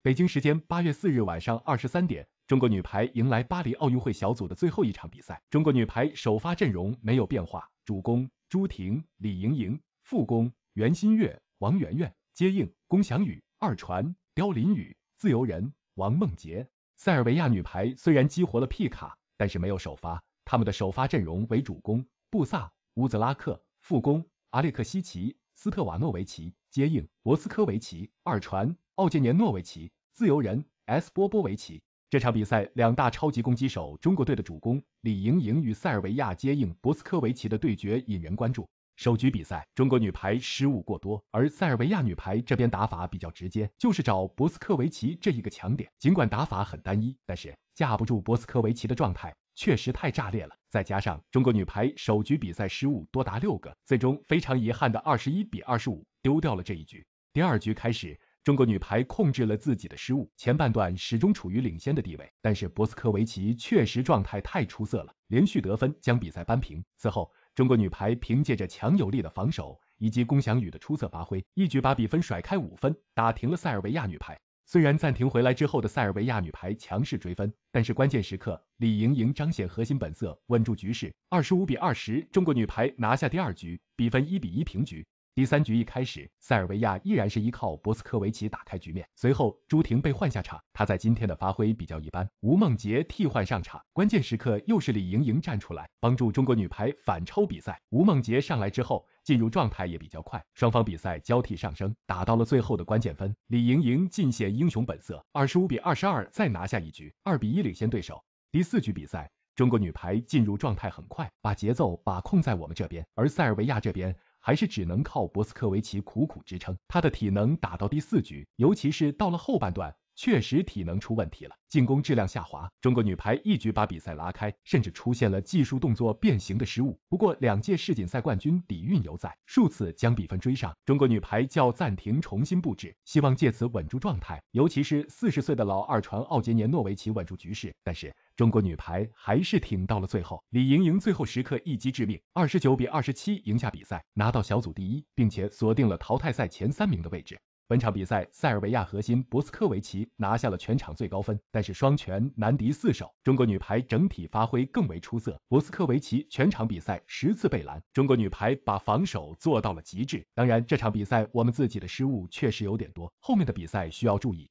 北京时间八月四日晚上二十三点，中国女排迎来巴黎奥运会小组的最后一场比赛。中国女排首发阵容没有变化，主攻朱婷、李盈莹，副攻袁心玥、王媛媛，接应龚翔宇，二传刁琳宇，自由人王梦洁。塞尔维亚女排虽然激活了皮卡，但是没有首发，他们的首发阵容为主攻布萨乌兹拉克，副攻阿列克西奇、斯特瓦诺维奇，接应博斯科维奇，二传。奥杰年诺维奇、自由人 S 波波维奇，这场比赛两大超级攻击手，中国队的主攻李盈莹与塞尔维亚接应博斯科维奇的对决引人关注。首局比赛，中国女排失误过多，而塞尔维亚女排这边打法比较直接，就是找博斯科维奇这一个强点。尽管打法很单一，但是架不住博斯科维奇的状态确实太炸裂了。再加上中国女排首局比赛失误多达六个，最终非常遗憾的二十一比二十五丢掉了这一局。第二局开始。中国女排控制了自己的失误，前半段始终处于领先的地位。但是博斯科维奇确实状态太出色了，连续得分将比赛扳平。此后，中国女排凭借着强有力的防守以及龚翔宇的出色发挥，一举把比分甩开五分，打停了塞尔维亚女排。虽然暂停回来之后的塞尔维亚女排强势追分，但是关键时刻李盈莹彰显核心本色，稳住局势。二十五比二十，中国女排拿下第二局，比分一比一平局。第三局一开始，塞尔维亚依然是依靠博斯科维奇打开局面。随后朱婷被换下场，她在今天的发挥比较一般。吴梦洁替换上场，关键时刻又是李盈莹站出来，帮助中国女排反超比赛。吴梦洁上来之后，进入状态也比较快，双方比赛交替上升，打到了最后的关键分。李盈莹尽显英雄本色，二十五比二十二再拿下一局，二比一领先对手。第四局比赛，中国女排进入状态很快，把节奏把控在我们这边，而塞尔维亚这边。还是只能靠博斯科维奇苦苦支撑，他的体能打到第四局，尤其是到了后半段。确实体能出问题了，进攻质量下滑。中国女排一举把比赛拉开，甚至出现了技术动作变形的失误。不过两届世锦赛冠军底蕴犹在，数次将比分追上。中国女排叫暂停重新布置，希望借此稳住状态。尤其是四十岁的老二传奥杰年诺维奇稳住局势，但是中国女排还是挺到了最后。李盈莹最后时刻一击致命，二十九比二十七赢下比赛，拿到小组第一，并且锁定了淘汰赛前三名的位置。本场比赛，塞尔维亚核心博斯科维奇拿下了全场最高分，但是双拳难敌四手，中国女排整体发挥更为出色。博斯科维奇全场比赛十次被拦，中国女排把防守做到了极致。当然，这场比赛我们自己的失误确实有点多，后面的比赛需要注意。